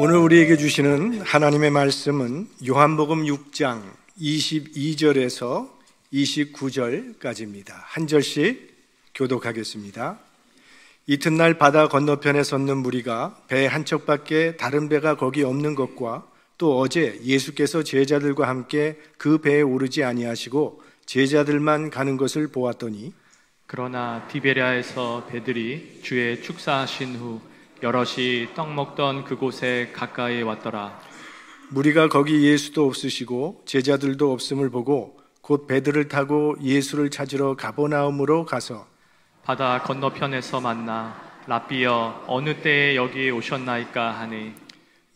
오늘 우리에게 주시는 하나님의 말씀은 요한복음 6장 22절에서 29절까지입니다. 한 절씩 교독하겠습니다. 이튿날 바다 건너편에 섰는 무리가 배 한 척밖에 다른 배가 거기 없는 것과 또 어제 예수께서 제자들과 함께 그 배에 오르지 아니하시고 제자들만 가는 것을 보았더니 그러나 디베리아에서 배들이 주에 축사하신 후 여럿이 떡 먹던 그곳에 가까이 왔더라. 무리가 거기 예수도 없으시고 제자들도 없음을 보고 곧 배들을 타고 예수를 찾으러 가보나움으로 가서 바다 건너편에서 만나 라비여 어느 때에 여기에 오셨나이까 하니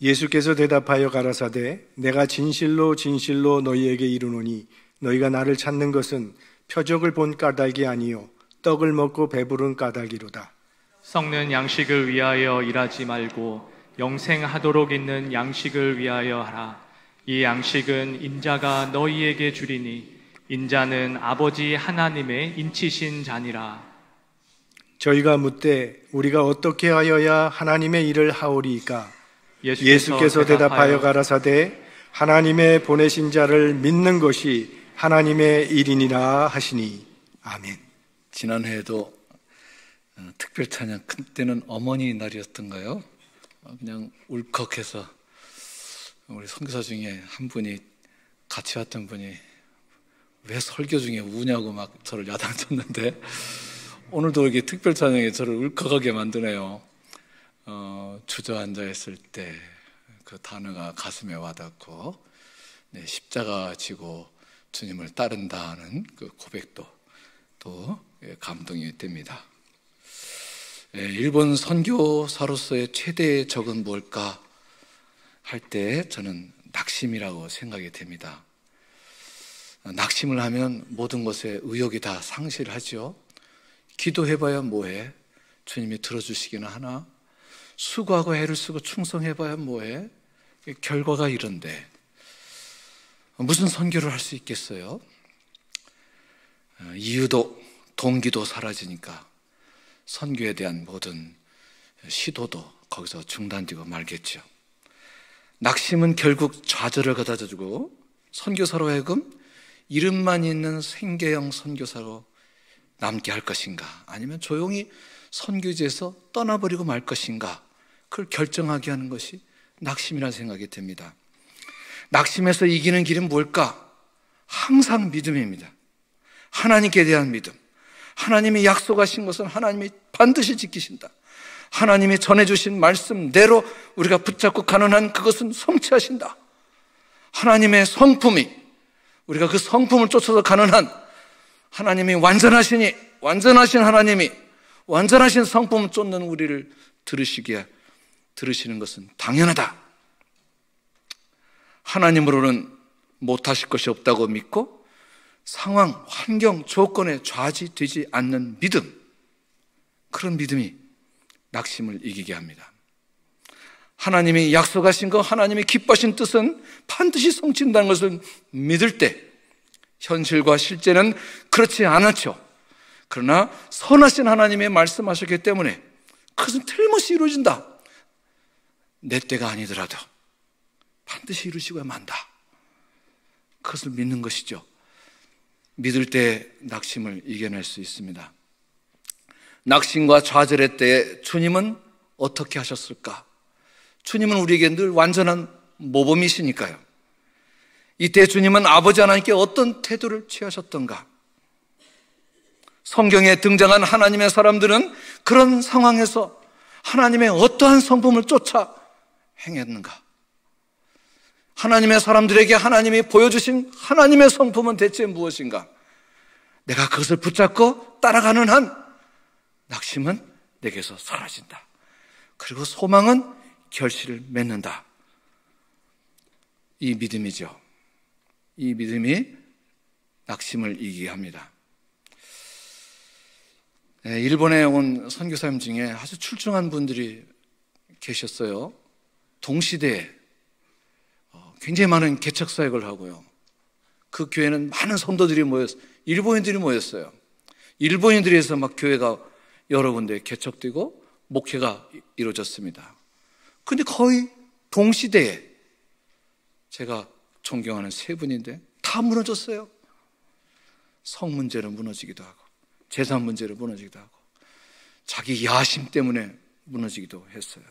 예수께서 대답하여 가라사대 내가 진실로 진실로 너희에게 이르노니 너희가 나를 찾는 것은 표적을 본 까닭이 아니요 떡을 먹고 배부른 까닭이로다. 썩는 양식을 위하여 일하지 말고 영생하도록 있는 양식을 위하여 하라. 이 양식은 인자가 너희에게 주리니 인자는 아버지 하나님의 인치신 자니라. 저희가 묻되 우리가 어떻게 하여야 하나님의 일을 하오리이 예수께서 대답하여 가라사대 하나님의 보내신 자를 믿는 것이 하나님의 일인이라 하시니 아멘. 지난해에도 어, 특별 찬양 그때는 어머니 날이었던가요? 그냥 울컥해서 우리 선교사 중에 한 분이 같이 왔던 분이 왜 설교 중에 우냐고 막 저를 야단쳤는데 오늘도 이게 특별 찬양에 저를 울컥하게 만드네요. 어, 주저앉아 있을 때 그 단어가 가슴에 와닿고 네, 십자가 지고 주님을 따른다는 그 고백도 또 예, 감동이 됩니다. 네, 일본 선교사로서의 최대의 적은 뭘까 할 때 저는 낙심이라고 생각이 됩니다. 낙심을 하면 모든 것에 의욕이 다 상실하죠. 기도해봐야 뭐해? 주님이 들어주시기는 하나? 수고하고 애를 쓰고 충성해봐야 뭐해? 결과가 이런데 무슨 선교를 할 수 있겠어요? 어, 이유도 동기도 사라지니까 선교에 대한 모든 시도도 거기서 중단되고 말겠죠. 낙심은 결국 좌절을 가져 주고 선교사로 하여금 이름만 있는 생계형 선교사로 남게 할 것인가 아니면 조용히 선교지에서 떠나버리고 말 것인가 그걸 결정하게 하는 것이 낙심이라는 생각이 듭니다. 낙심에서 이기는 길은 뭘까? 항상 믿음입니다. 하나님께 대한 믿음. 하나님이 약속하신 것은 하나님이 반드시 지키신다. 하나님이 전해주신 말씀대로 우리가 붙잡고 가는 한 그것은 성취하신다. 하나님의 성품이 우리가 그 성품을 쫓아서 가는 한 하나님이 완전하시니 완전하신 하나님이 완전하신 성품을 쫓는 우리를 들으시게 들으시는 것은 당연하다. 하나님으로는 못하실 것이 없다고 믿고 상황, 환경, 조건에 좌지되지 않는 믿음. 그런 믿음이 낙심을 이기게 합니다. 하나님이 약속하신 것, 하나님이 기뻐하신 뜻은 반드시 성친다는 것을 믿을 때 현실과 실제는 그렇지 않았죠. 그러나 선하신 하나님의 말씀하셨기 때문에 그것은 틀림없이 이루어진다. 내 때가 아니더라도 반드시 이루시고야 만다. 그것을 믿는 것이죠. 믿을 때 낙심을 이겨낼 수 있습니다. 낙심과 좌절의 때에 주님은 어떻게 하셨을까? 주님은 우리에게 늘 완전한 모범이시니까요. 이때 주님은 아버지 하나님께 어떤 태도를 취하셨던가? 성경에 등장한 하나님의 사람들은 그런 상황에서 하나님의 어떠한 성품을 쫓아 행했는가? 하나님의 사람들에게 하나님이 보여주신 하나님의 성품은 대체 무엇인가? 내가 그것을 붙잡고 따라가는 한 낙심은 내게서 사라진다. 그리고 소망은 결실을 맺는다. 이 믿음이죠. 이 믿음이 낙심을 이기게 합니다. 네, 일본에 온 선교사님 중에 아주 출중한 분들이 계셨어요. 동시대에 어, 굉장히 많은 개척 사역을 하고요. 그 교회는 많은 성도들이 모여서 일본인들이 모였어요. 일본인들에서막 교회가 여러 군데 개척되고 목회가 이루어졌습니다. 근데 거의 동시대에 제가 존경하는 세 분인데 다 무너졌어요. 성 문제는 무너지기도 하고 재산 문제로 무너지기도 하고 자기 야심 때문에 무너지기도 했어요.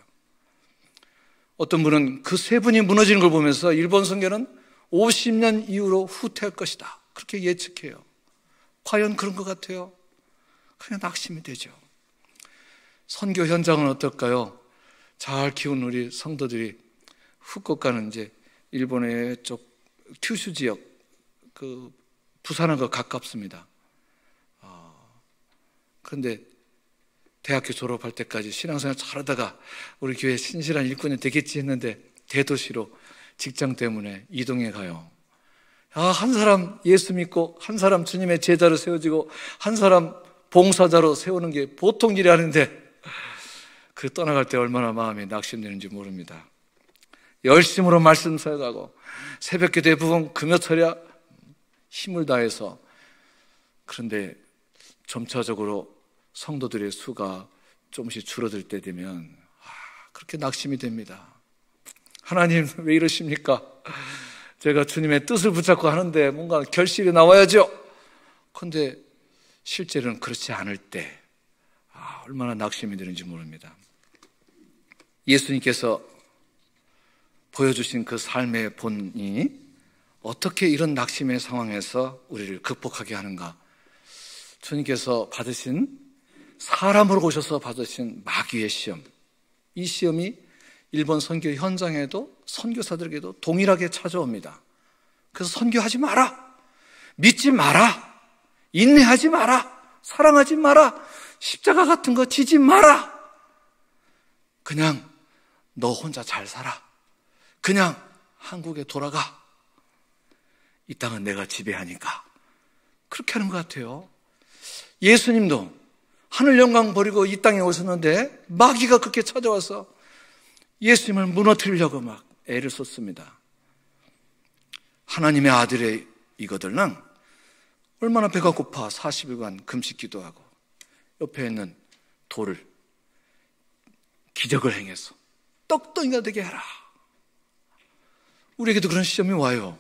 어떤 분은 그 세 분이 무너지는 걸 보면서 일본 선교는 50년 이후로 후퇴할 것이다. 그렇게 예측해요. 과연 그런 것 같아요? 그냥 낙심이 되죠. 선교 현장은 어떨까요? 잘 키운 우리 성도들이 후쿠오카는 이제 일본의 쪽 큐슈 지역 그 부산하고 가깝습니다. 어, 그런데 대학교 졸업할 때까지 신앙생활 잘하다가 우리 교회 신실한 일꾼이 되겠지 했는데 대도시로 직장 때문에 이동해 가요. 아, 한 사람 예수 믿고 한 사람 주님의 제자로 세워지고 한 사람 봉사자로 세우는 게 보통 일이 아닌데 그 떠나갈 때 얼마나 마음이 낙심되는지 모릅니다. 열심으로 말씀 사역하고 새벽교 대부분 금요철야 힘을 다해서 그런데 점차적으로 성도들의 수가 조금씩 줄어들 때 되면 아, 그렇게 낙심이 됩니다. 하나님 왜 이러십니까? 제가 주님의 뜻을 붙잡고 하는데 뭔가 결실이 나와야죠. 그런데 실제로는 그렇지 않을 때 아, 얼마나 낙심이 되는지 모릅니다. 예수님께서 보여주신 그 삶의 본이 어떻게 이런 낙심의 상황에서 우리를 극복하게 하는가? 주님께서 받으신 사람으로 오셔서 받으신 마귀의 시험. 이 시험이 일본 선교 현장에도 선교사들에게도 동일하게 찾아옵니다. 그래서 선교하지 마라. 믿지 마라. 인내하지 마라. 사랑하지 마라. 십자가 같은 거 지지 마라. 그냥 너 혼자 잘 살아. 그냥 한국에 돌아가. 이 땅은 내가 지배하니까. 그렇게 하는 것 같아요. 예수님도 하늘 영광 버리고 이 땅에 오셨는데 마귀가 그렇게 찾아와서 예수님을 무너뜨리려고 막 애를 썼습니다. 하나님의 아들의 이거들랑 얼마나 배가 고파 40일간 금식 기도하고 옆에 있는 돌을 기적을 행해서 떡덩이가 되게 하라. 우리에게도 그런 시점이 와요.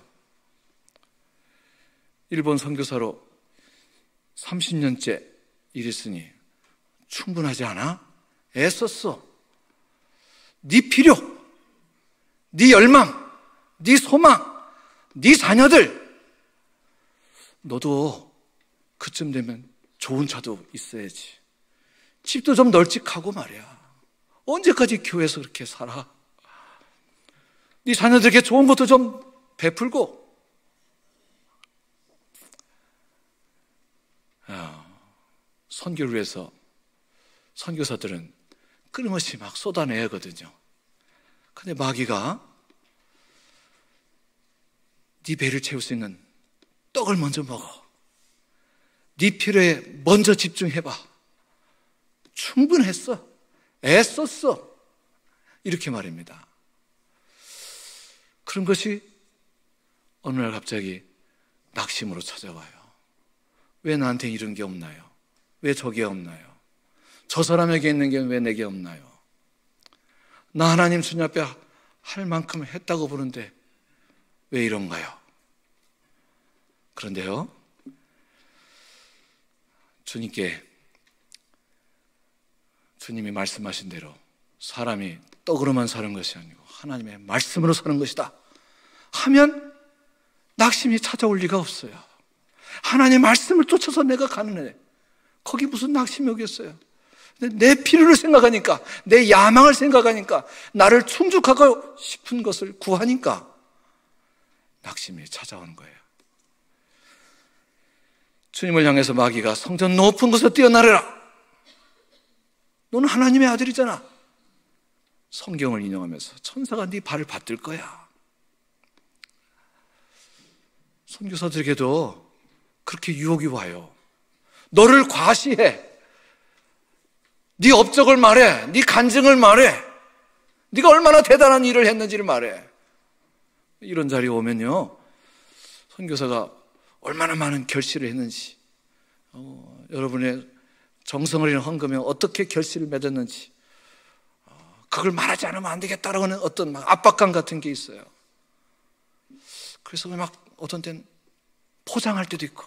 일본 선교사로 30년째 일했으니 충분하지 않아? 애썼어. 네 필요, 네 열망, 네 소망, 네 자녀들. 너도 그쯤 되면 좋은 차도 있어야지. 집도 좀 널찍하고 말이야. 언제까지 교회에서 그렇게 살아? 네 자녀들에게 좋은 것도 좀 베풀고. 아, 선교를 위해서 선교사들은 끊임없이 막쏟아내거든요 근데 마귀가 네 배를 채울 수 있는 떡을 먼저 먹어. 네 필요에 먼저 집중해봐. 충분했어. 애썼어. 이렇게 말입니다. 그런 것이 어느 날 갑자기 낙심으로 찾아와요. 왜 나한테 이런 게 없나요? 왜 저게 없나요? 저 사람에게 있는 게 왜 내게 없나요? 나 하나님 주 앞에 할 만큼 했다고 보는데 왜 이런가요? 그런데요, 주님께 주님이 말씀하신 대로 사람이 떡으로만 사는 것이 아니고 하나님의 말씀으로 사는 것이다. 하면 낙심이 찾아올 리가 없어요. 하나님 말씀을 쫓아서 내가 가는 애. 거기 무슨 낙심이 오겠어요? 내 필요를 생각하니까, 내 야망을 생각하니까, 나를 충족하고 싶은 것을 구하니까 낙심이 찾아오는 거예요. 주님을 향해서 마귀가 성전 높은 곳으 뛰어나르라. 너는 하나님의 아들이잖아. 성경을 인용하면서 천사가 네 발을 받들 거야. 선교사들에게도 그렇게 유혹이 와요. 너를 과시해. 네 업적을 말해. 네 간증을 말해. 네가 얼마나 대단한 일을 했는지를 말해. 이런 자리에 오면요. 선교사가 얼마나 많은 결실을 했는지, 어, 여러분의 정성을 잃은 헌금에 어떻게 결실을 맺었는지, 어, 그걸 말하지 않으면 안 되겠다라고 하는 어떤 막 압박감 같은 게 있어요. 그래서 막 어떤 때는 포장할 때도 있고,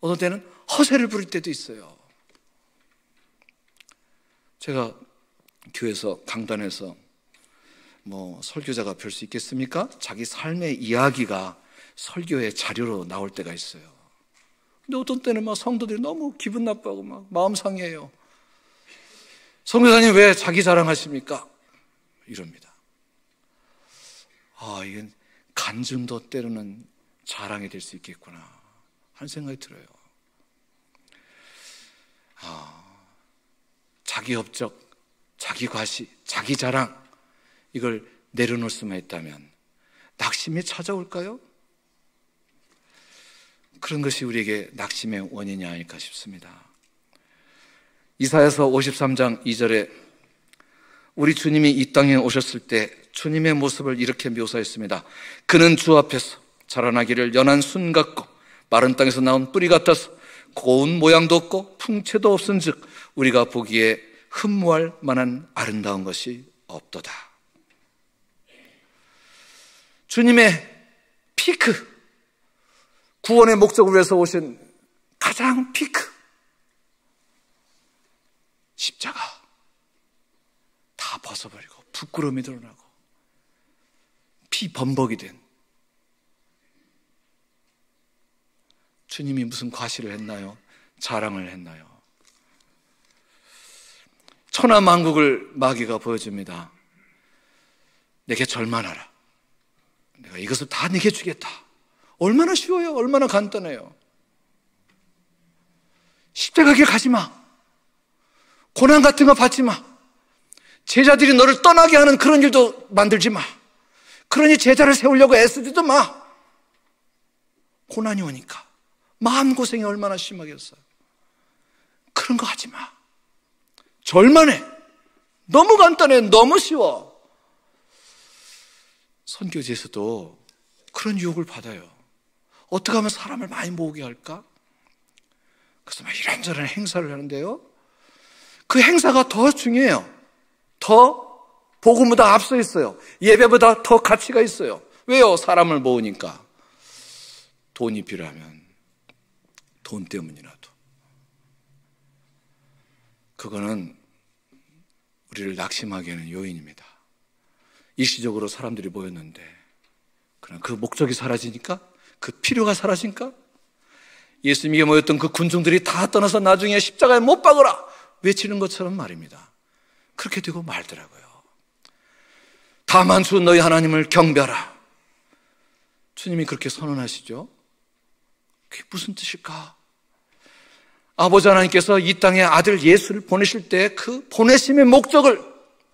어떤 때는 허세를 부릴 때도 있어요. 제가 교회에서 강단에서 뭐 설교자가 별 수 있겠습니까? 자기 삶의 이야기가 설교의 자료로 나올 때가 있어요. 근데 어떤 때는 막 성도들이 너무 기분 나빠하고 막 마음 상해요. 성교사님 왜 자기 자랑하십니까? 이럽니다. 아, 이건 간증도 때로는 자랑이 될 수 있겠구나 하는 생각이 들어요. 아, 자기 업적, 자기 과시, 자기 자랑 이걸 내려놓을 수만 있다면 낙심이 찾아올까요? 그런 것이 우리에게 낙심의 원인이 아닐까 싶습니다. 이사에서 53장 2절에 우리 주님이 이 땅에 오셨을 때 주님의 모습을 이렇게 묘사했습니다. 그는 주 앞에서 자라나기를 연한 순 같고 마른 땅에서 나온 뿌리 같아서 고운 모양도 없고 풍채도 없은 즉 우리가 보기에 흠모할 만한 아름다운 것이 없도다. 주님의 피크, 구원의 목적을 위해서 오신 가장 피크, 십자가 다 벗어버리고 부끄러움이 드러나고 피 범벅이 된 주님이 무슨 과실을 했나요? 자랑을 했나요? 천하만국을 마귀가 보여줍니다. 내게 절만하라. 내가 이것을 다 내게 주겠다. 얼마나 쉬워요? 얼마나 간단해요? 십자가 길 가지 마. 고난 같은 거 받지 마. 제자들이 너를 떠나게 하는 그런 일도 만들지 마. 그러니 제자를 세우려고 애쓰지도 마. 고난이 오니까. 마음고생이 얼마나 심하겠어요. 그런 거 하지 마. 절만해. 너무 간단해. 너무 쉬워. 선교지에서도 그런 유혹을 받아요. 어떻게 하면 사람을 많이 모으게 할까? 그래서 막 이런저런 행사를 하는데요. 그 행사가 더 중요해요. 더 복음보다 앞서 있어요. 예배보다 더 가치가 있어요. 왜요? 사람을 모으니까. 돈이 필요하면 돈 때문이라. 그거는 우리를 낙심하게 하는 요인입니다. 일시적으로 사람들이 모였는데, 그 목적이 사라지니까, 그 필요가 사라지니까, 예수님에게 모였던 그 군중들이 다 떠나서 나중에 십자가에 못 박으라! 외치는 것처럼 말입니다. 그렇게 되고 말더라고요. 다만 주 너희 하나님을 경배하라. 주님이 그렇게 선언하시죠? 그게 무슨 뜻일까? 아버지 하나님께서 이 땅에 아들 예수를 보내실 때 그 보내심의 목적을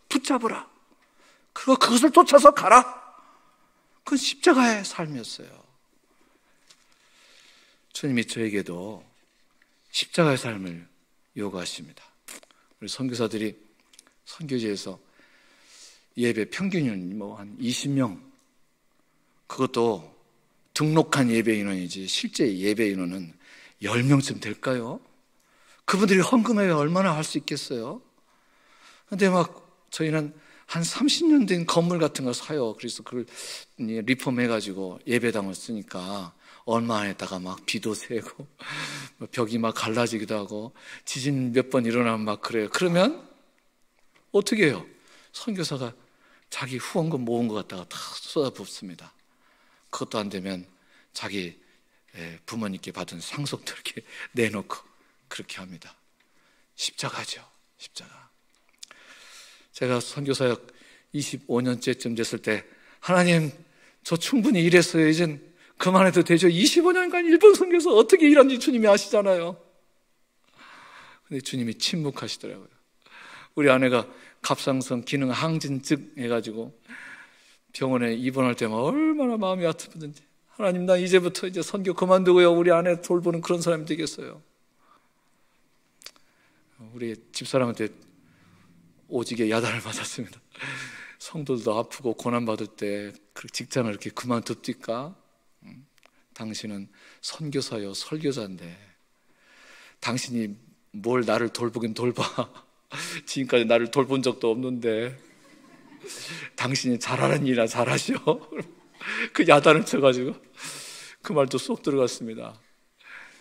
붙잡으라. 그리고 그것을 쫓아서 가라. 그건 십자가의 삶이었어요. 주님이 저에게도 십자가의 삶을 요구하십니다. 우리 선교사들이 선교지에서 예배 평균 뭐한 20명 그것도 등록한 예배 인원이지 실제 예배 인원은 10명쯤 될까요? 그분들이 헌금에 얼마나 할 수 있겠어요? 근데 막 저희는 한 30년 된 건물 같은 걸 사요. 그래서 그걸 리폼해가지고 예배당을 쓰니까 얼마 안에다가 막 비도 새고 뭐 벽이 막 갈라지기도 하고 지진 몇 번 일어나면 막 그래요. 그러면 어떻게 해요? 선교사가 자기 후원금 모은 것 갖다가 다 쏟아붓습니다. 그것도 안 되면 자기 예, 부모님께 받은 상속도 이렇게 내놓고 그렇게 합니다. 십자가죠. 십자가. 제가 선교사역 25년째쯤 됐을 때 하나님 저 충분히 일했어요. 이젠 그만해도 되죠. 25년간 일본 선교사 어떻게 일한지 주님이 아시잖아요. 근데 주님이 침묵하시더라고요. 우리 아내가 갑상선 기능 항진증 해가지고 병원에 입원할 때마다 얼마나 마음이 아프든지 하나님 나 이제부터 이제 선교 그만두고요. 우리 아내 돌보는 그런 사람이 되겠어요. 어, 우리 집사람한테 오지게 야단을 맞았습니다. 성도들도 아프고 고난받을 때 직장을 이렇게 그만둡디까? 음, 당신은 선교사요, 설교자인데 당신이 뭘 나를 돌보긴 돌봐. 지금까지 나를 돌본 적도 없는데 당신이 잘하는 일이나 잘하시오. 그 야단을 쳐가지고 그 말도 쏙 들어갔습니다.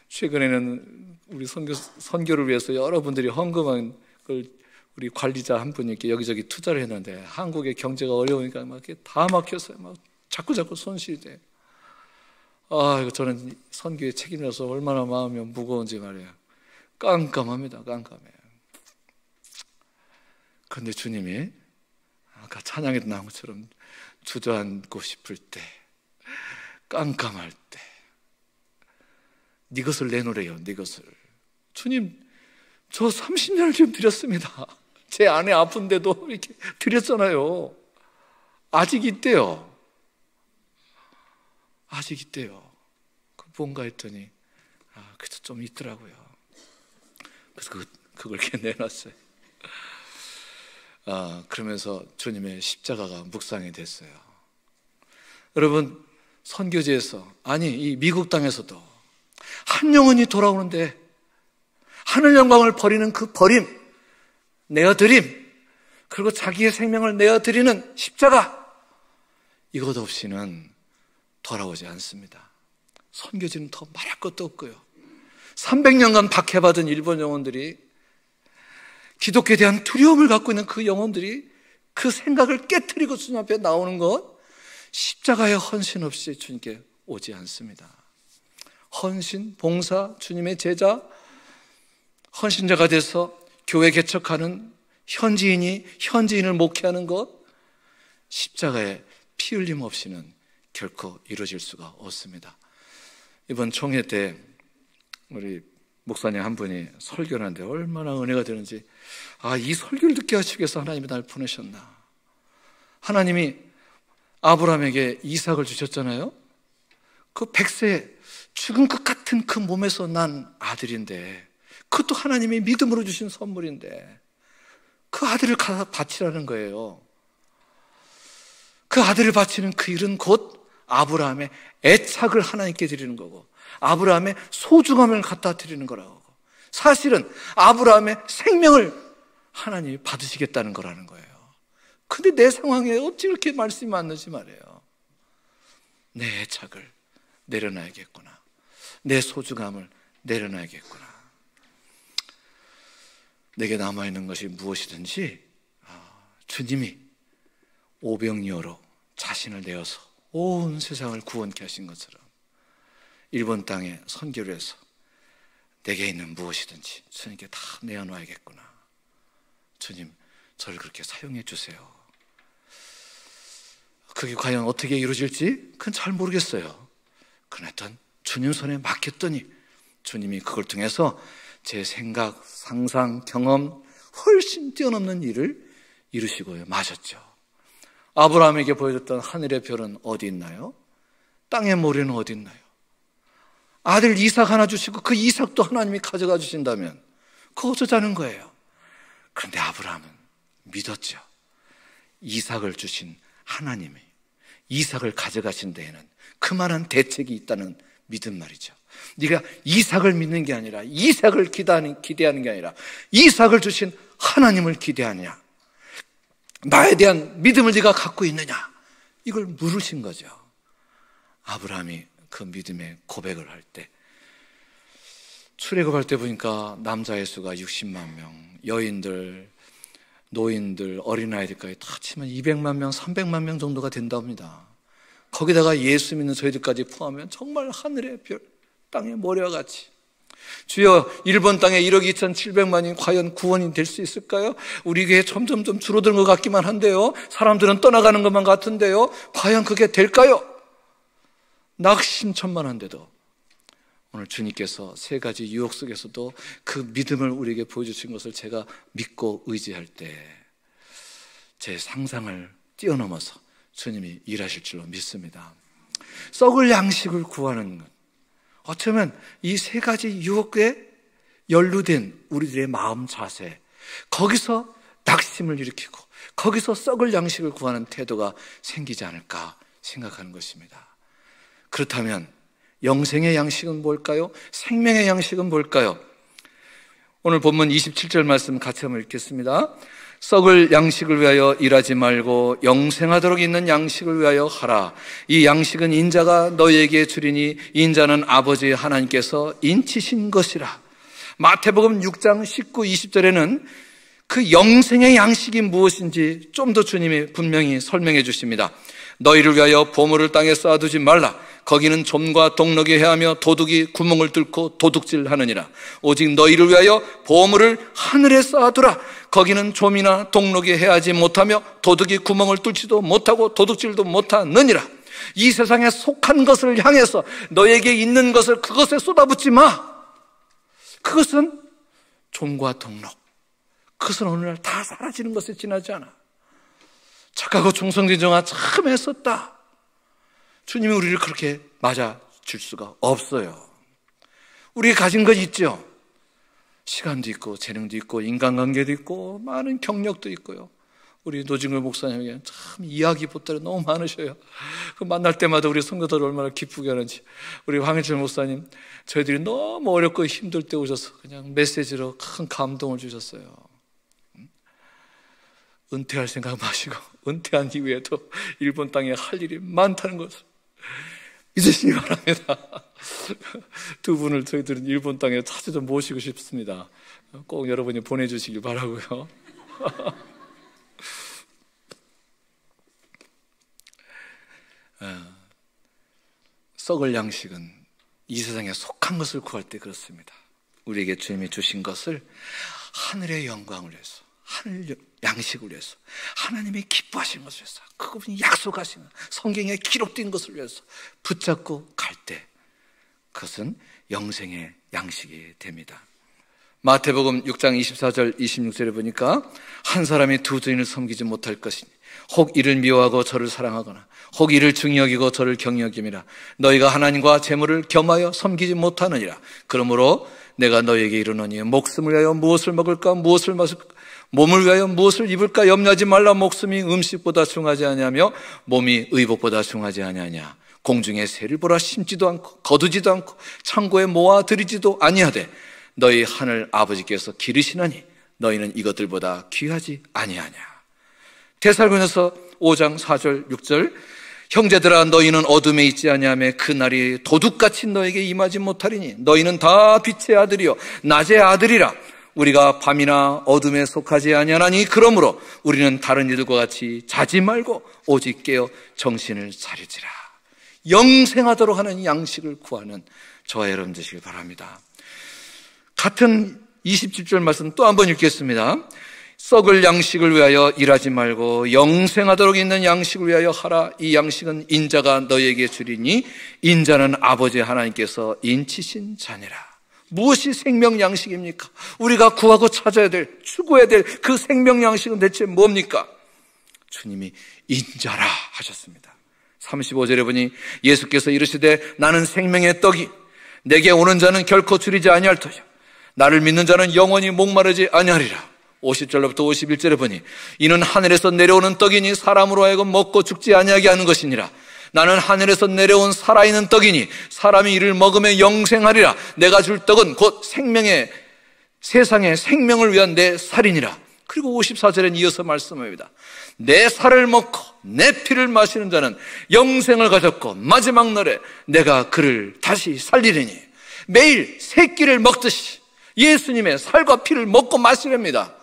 최근에는 우리 선교, 선교를 위해서 여러분들이 헌금한 걸 우리 관리자 한 분이 께 여기저기 투자를 했는데 한국의 경제가 어려우니까 막 다막혀서막 자꾸 자꾸 손실이 돼. 아, 이거 저는 선교에 책임져서 얼마나 마음이 무거운지 말이에 깜깜합니다. 깜깜해 그런데 주님이 아까 찬양에도 나온 것처럼 주저앉고 싶을 때, 깜깜할 때, 네 것을 내놓으래요. 네 것을. 주님, 저 30년을 지금 드렸습니다. 제 아내 아픈데도 이렇게 드렸잖아요. 아직 있대요. 아직 있대요. 그 뭔가 했더니, 아, 그래서 좀 있더라고요. 그래서 그, 그걸 이렇게 내놨어요. 아, 그러면서 주님의 십자가가 묵상이 됐어요. 여러분, 선교지에서, 아니, 이 미국 땅에서도 한 영혼이 돌아오는데 하늘 영광을 버리는 그 버림, 내어드림, 그리고 자기의 생명을 내어드리는 십자가, 이것 없이는 돌아오지 않습니다. 선교지는 더 말할 것도 없고요. 300년간 박해받은 일본 영혼들이 기독교에 대한 두려움을 갖고 있는 그 영혼들이 그 생각을 깨뜨리고 주님 앞에 나오는 것 십자가의 헌신 없이 주님께 오지 않습니다. 헌신, 봉사, 주님의 제자, 헌신자가 돼서 교회 개척하는 현지인이 현지인을 목회하는 것 십자가에 피 흘림 없이는 결코 이루어질 수가 없습니다. 이번 총회 때 우리 목사님 한 분이 설교를 하는데 얼마나 은혜가 되는지 아, 이 설교를 듣게 하시기 위해서 하나님이 날 보내셨나. 하나님이 아브라함에게 이삭을 주셨잖아요. 그 백세 죽은 것 같은 그 몸에서 난 아들인데 그것도 하나님이 믿음으로 주신 선물인데 그 아들을 바치라는 거예요. 그 아들을 바치는 그 일은 곧 아브라함의 애착을 하나님께 드리는 거고 아브라함의 소중함을 갖다 드리는 거라고 사실은 아브라함의 생명을 하나님이 받으시겠다는 거라는 거예요. 근데 내 상황에 어찌 그렇게 말씀이 맞는지 말이에요. 내 애착을 내려놔야겠구나. 내 소중함을 내려놔야겠구나. 내게 남아있는 것이 무엇이든지 아, 주님이 오병이어로 자신을 내어서 온 세상을 구원케 하신 것처럼 일본 땅에 선교를 해서 내게 있는 무엇이든지 주님께 다 내어놔야겠구나. 주님, 저를 그렇게 사용해 주세요. 그게 과연 어떻게 이루어질지 그건 잘 모르겠어요. 그랬던 주님 손에 맡겼더니 주님이 그걸 통해서 제 생각, 상상, 경험 훨씬 뛰어넘는 일을 이루시고요. 마셨죠. 아브라함에게 보여줬던 하늘의 별은 어디 있나요? 땅의 모래는 어디 있나요? 아들 이삭 하나 주시고 그 이삭도 하나님이 가져가 주신다면 거 어쩌자는 거예요. 그런데 아브라함은 믿었죠. 이삭을 주신 하나님이 이삭을 가져가신 데에는 그만한 대책이 있다는 믿음 말이죠. 네가 이삭을 믿는 게 아니라 이삭을 기대하는, 기대하는 게 아니라 이삭을 주신 하나님을 기대하냐 나에 대한 믿음을 네가 갖고 있느냐. 이걸 물으신 거죠. 아브라함이 그 믿음의 고백을 할 때 출애굽할 때 보니까 남자의 수가 60만 명, 여인들, 노인들, 어린아이들까지 다 치면 200만 명, 300만 명 정도가 된답니다. 거기다가 예수 믿는 저희들까지 포함하면 정말 하늘의 별, 땅의 모래와 같이 주여 일본 땅에 1억 2,700만이 과연 구원이 될 수 있을까요? 우리 교회 점점 점 줄어드는 것 같기만 한데요. 사람들은 떠나가는 것만 같은데요. 과연 그게 될까요? 낙심천만한데도 오늘 주님께서 세 가지 유혹 속에서도 그 믿음을 우리에게 보여주신 것을 제가 믿고 의지할 때 제 상상을 뛰어넘어서 주님이 일하실 줄로 믿습니다. 썩을 양식을 구하는 것. 어쩌면 이 세 가지 유혹에 연루된 우리들의 마음 자세. 거기서 낙심을 일으키고 거기서 썩을 양식을 구하는 태도가 생기지 않을까 생각하는 것입니다. 그렇다면 영생의 양식은 뭘까요? 생명의 양식은 뭘까요? 오늘 본문 27절 말씀 같이 한번 읽겠습니다. 썩을 양식을 위하여 일하지 말고 영생하도록 있는 양식을 위하여 하라. 이 양식은 인자가 너에게 주리니 인자는 아버지 하나님께서 인치신 것이라. 마태복음 6장 19, 20절에는 그 영생의 양식이 무엇인지 좀 더 주님이 분명히 설명해 주십니다. 너희를 위하여 보물을 땅에 쌓아두지 말라. 거기는 좀과 동록이 해하며 도둑이 구멍을 뚫고 도둑질하느니라. 오직 너희를 위하여 보물을 하늘에 쌓아두라. 거기는 좀이나 동록이 해하지 못하며 도둑이 구멍을 뚫지도 못하고 도둑질도 못하느니라. 이 세상에 속한 것을 향해서 너에게 있는 것을 그것에 쏟아붓지 마. 그것은 종과 동록. 그것은 오늘날 다 사라지는 것에 지나지 않아. 착하고 충성된 정아 참했었다 주님이 우리를 그렇게 맞아 줄 수가 없어요. 우리 가진 것 있죠? 시간도 있고, 재능도 있고, 인간관계도 있고, 많은 경력도 있고요. 우리 노진걸 목사님에게 참 이야기 보따리 너무 많으셔요. 그 만날 때마다 우리 성도들 얼마나 기쁘게 하는지. 우리 황일철 목사님, 저희들이 너무 어렵고 힘들 때 오셔서 그냥 메시지로 큰 감동을 주셨어요. 은퇴할 생각 마시고 은퇴한 이후에도 일본 땅에 할 일이 많다는 것을 믿으시기 바랍니다. 두 분을 저희들은 일본 땅에 자주 좀 모시고 싶습니다. 꼭 여러분이 보내주시길 바라고요. 어, 썩을 양식은 이 세상에 속한 것을 구할 때 그렇습니다. 우리에게 주님이 주신 것을 하늘의 영광을 위해서 하늘 양식을 위해서 하나님의 기뻐하신 것을 위해서 그분이 약속하신 시 성경에 기록된 것을 위해서 붙잡고 갈 때 그것은 영생의 양식이 됩니다. 마태복음 6장 24절 26절에 보니까 한 사람이 두 주인을 섬기지 못할 것이니 혹 이를 미워하고 저를 사랑하거나 혹 이를 중력이고 저를 경력임이라 너희가 하나님과 재물을 겸하여 섬기지 못하느니라 그러므로 내가 너에게 이르노니 목숨을 하여 무엇을 먹을까 무엇을 마실까 몸을 위하여 무엇을 입을까 염려하지 말라 목숨이 음식보다 중하지 아니하며 몸이 의복보다 중하지 아니하냐 공중에 새를 보라 심지도 않고 거두지도 않고 창고에 모아 들이지도 아니하되 너희 하늘 아버지께서 기르시나니 너희는 이것들보다 귀하지 아니하냐 대살군에서 5장 4절 6절 형제들아 너희는 어둠에 있지 아니하며 그날이 도둑같이 너에게 임하지 못하리니 너희는 다 빛의 아들이요 낮의 아들이라 우리가 밤이나 어둠에 속하지 아니하나니 그러므로 우리는 다른 이들과 같이 자지 말고 오직 깨어 정신을 차리지라. 영생하도록 하는 양식을 구하는 저와 여러분 되시길 바랍니다. 같은 27절 말씀 또 한 번 읽겠습니다. 썩을 양식을 위하여 일하지 말고 영생하도록 있는 양식을 위하여 하라. 이 양식은 인자가 너에게 주리니 인자는 아버지 하나님께서 인치신 자니라. 무엇이 생명 양식입니까? 우리가 구하고 찾아야 될, 추구해야 될 그 생명 양식은 대체 뭡니까? 주님이 인자라 하셨습니다. 35절에 보니 예수께서 이르시되 나는 생명의 떡이 내게 오는 자는 결코 줄이지 아니할 터요 나를 믿는 자는 영원히 목마르지 아니하리라. 50절로부터 51절에 보니 이는 하늘에서 내려오는 떡이니 사람으로 하여금 먹고 죽지 아니하게 하는 것이니라. 나는 하늘에서 내려온 살아있는 떡이니 사람이 이를 먹으면 영생하리라. 내가 줄 떡은 곧 생명의 세상의 생명을 위한 내 살이니라. 그리고 54절엔 이어서 말씀합니다. 내 살을 먹고 내 피를 마시는 자는 영생을 가졌고 마지막 날에 내가 그를 다시 살리리니 매일 새끼를 먹듯이 예수님의 살과 피를 먹고 마시렵니다.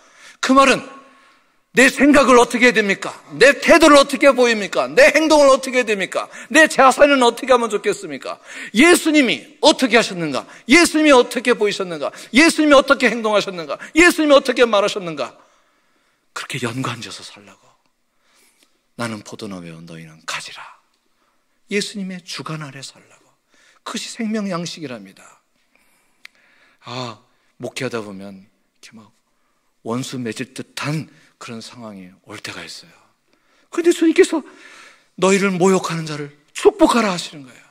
그 말은 내 생각을 어떻게 해야 됩니까? 내 태도를 어떻게 보입니까? 내 행동을 어떻게 해야 됩니까? 내 자산은 어떻게 하면 좋겠습니까? 예수님이 어떻게 하셨는가? 예수님이 어떻게 보이셨는가? 예수님이 어떻게 행동하셨는가? 예수님이 어떻게 말하셨는가? 그렇게 연관져서 살라고. 나는 포도나무요 너희는 가지라. 예수님의 주관 아래 살라고. 그것이 생명 양식이랍니다. 아, 목회하다 보면 이렇게 막 원수 맺을 듯한 그런 상황이 올 때가 있어요. 그런데 주님께서 너희를 모욕하는 자를 축복하라 하시는 거예요.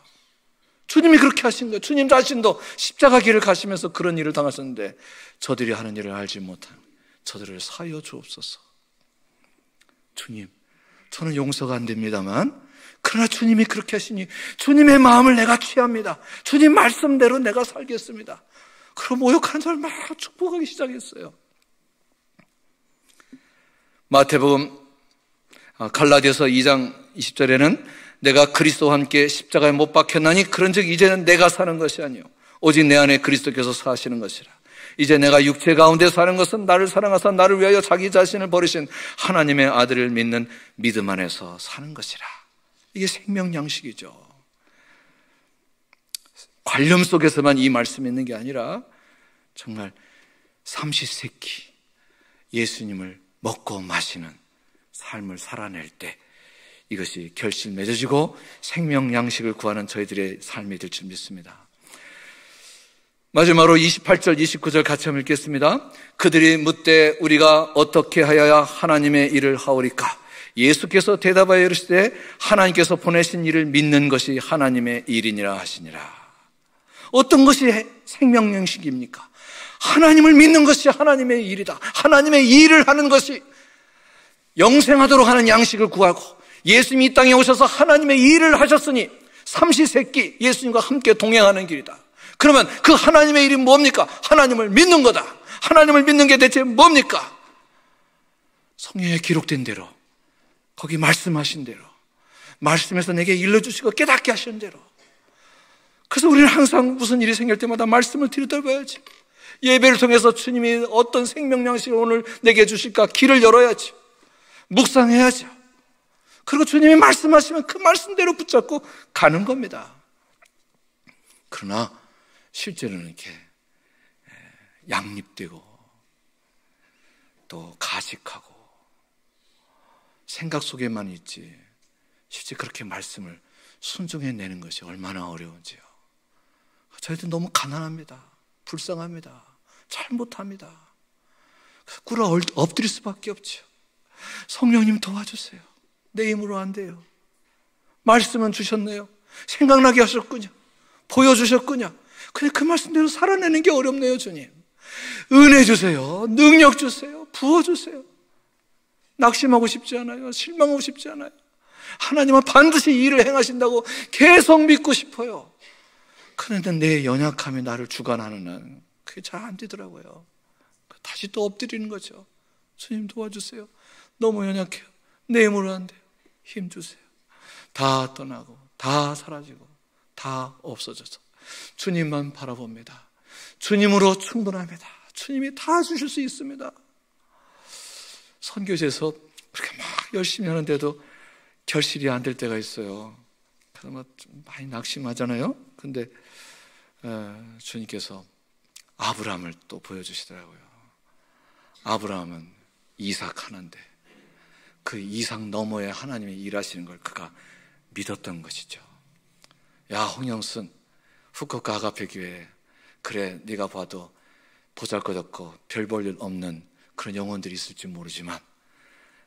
주님이 그렇게 하신 거예요. 주님 자신도 십자가 길을 가시면서 그런 일을 당하셨는데 저들이 하는 일을 알지 못한 저들을 사여 주옵소서. 주님, 저는 용서가 안 됩니다만 그러나 주님이 그렇게 하시니 주님의 마음을 내가 취합니다. 주님 말씀대로 내가 살겠습니다. 그럼 모욕하는 사람 막 축복하기 시작했어요. 마태복음 아, 갈라디아서 2장 20절에는 내가 그리스도와 함께 십자가에 못 박혔나니 그런즉 이제는 내가 사는 것이 아니요 오직 내 안에 그리스도께서 사시는 것이라 이제 내가 육체 가운데 사는 것은 나를 사랑하사 나를 위하여 자기 자신을 버리신 하나님의 아들을 믿는 믿음 안에서 사는 것이라 이게 생명 양식이죠 관념 속에서만 이 말씀이 있는 게 아니라 정말 삼시세끼 예수님을 먹고 마시는 삶을 살아낼 때 이것이 결실 맺어지고 생명 양식을 구하는 저희들의 삶이 될 줄 믿습니다. 마지막으로 28절, 29절 같이 한번 읽겠습니다. 그들이 묻되 우리가 어떻게 하여야 하나님의 일을 하오리까? 예수께서 대답하여 이르시되 하나님께서 보내신 일을 믿는 것이 하나님의 일이니라 하시니라. 어떤 것이 생명 양식입니까? 하나님을 믿는 것이 하나님의 일이다. 하나님의 일을 하는 것이 영생하도록 하는 양식을 구하고 예수님이 이 땅에 오셔서 하나님의 일을 하셨으니 삼시세끼 예수님과 함께 동행하는 길이다. 그러면 그 하나님의 일이 뭡니까? 하나님을 믿는 거다. 하나님을 믿는 게 대체 뭡니까? 성경에 기록된 대로 거기 말씀하신 대로 말씀에서 내게 일러주시고 깨닫게 하시는 대로 그래서 우리는 항상 무슨 일이 생길 때마다 말씀을 들여다봐야지. 예배를 통해서 주님이 어떤 생명 양식을 오늘 내게 주실까 길을 열어야지묵상해야지 그리고 주님이 말씀하시면 그 말씀대로 붙잡고 가는 겁니다. 그러나 실제로는 이렇게 양립되고 또 가식하고 생각 속에만 있지 실제 그렇게 말씀을 순종해 내는 것이 얼마나 어려운지요. 저희도 너무 가난합니다. 불쌍합니다. 잘 못합니다. 꿇어 엎드릴 수밖에 없죠. 성령님 도와주세요. 내 힘으로 안 돼요. 말씀은 주셨네요. 생각나게 하셨군요. 보여주셨군요. 근데 그 말씀대로 살아내는 게 어렵네요, 주님. 은혜 주세요. 능력 주세요. 부어 주세요. 낙심하고 싶지 않아요. 실망하고 싶지 않아요. 하나님은 반드시 일을 행하신다고 계속 믿고 싶어요. 그런데 내 연약함이 나를 주관하는 그게 잘안 되더라고요. 그 다시 또 엎드리는 거죠. 주님 도와주세요. 너무 연약해요. 내 힘으로 안 돼요. 힘 주세요. 다 떠나고, 다 사라지고, 다 없어져서 주님만 바라봅니다. 주님으로 충분합니다. 주님이 다 주실 수 있습니다. 선교제에서 그렇게 막 열심히 하는데도 결실이 안 될 때가 있어요. 그러면 많이 낙심하잖아요. 근데 주님께서 아브라함을 또 보여주시더라고요. 아브라함은 이삭 하는데그 이삭 너머에 하나님이 일하시는 걸 그가 믿었던 것이죠. 야 홍영순 후쿠오카 아가페 교회 그래 네가 봐도 보잘것없고 별 볼일 없는 그런 영혼들이 있을지 모르지만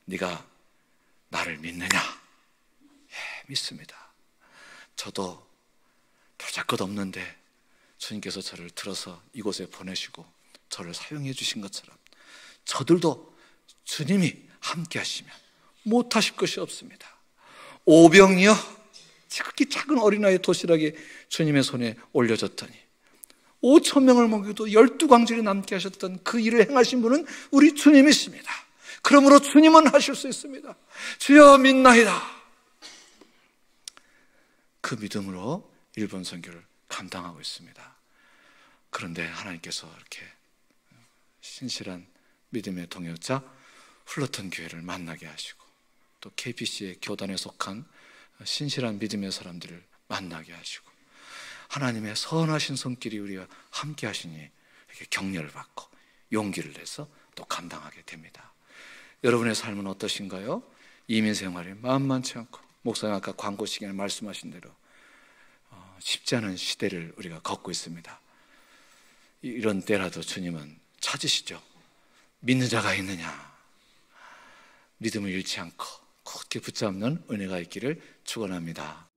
네가 나를 믿느냐? 예, 믿습니다. 저도 별잘것 없는데 주님께서 저를 들어서 이곳에 보내시고 저를 사용해 주신 것처럼 저들도 주님이 함께 하시면 못하실 것이 없습니다. 오병이여 지극히 작은 어린아이 도시락이 주님의 손에 올려졌더니 5천 명을 먹여도 열두 광질이 남게 하셨던 그 일을 행하신 분은 우리 주님이십니다. 그러므로 주님은 하실 수 있습니다. 주여 믿나이다. 그 믿음으로 일본 선교를 감당하고 있습니다. 그런데 하나님께서 이렇게 신실한 믿음의 동역자 플러턴 교회를 만나게 하시고 또 KPC의 교단에 속한 신실한 믿음의 사람들을 만나게 하시고 하나님의 선하신 손길이 우리와 함께 하시니 이렇게 격려를 받고 용기를 내서 또 감당하게 됩니다. 여러분의 삶은 어떠신가요? 이민 생활이 만만치 않고 목사님 아까 광고 시간에 말씀하신 대로 쉽지 않은 시대를 우리가 걷고 있습니다. 이런 때라도 주님은 찾으시죠. 믿는 자가 있느냐? 믿음을 잃지 않고 굳게 붙잡는 은혜가 있기를 축원합니다.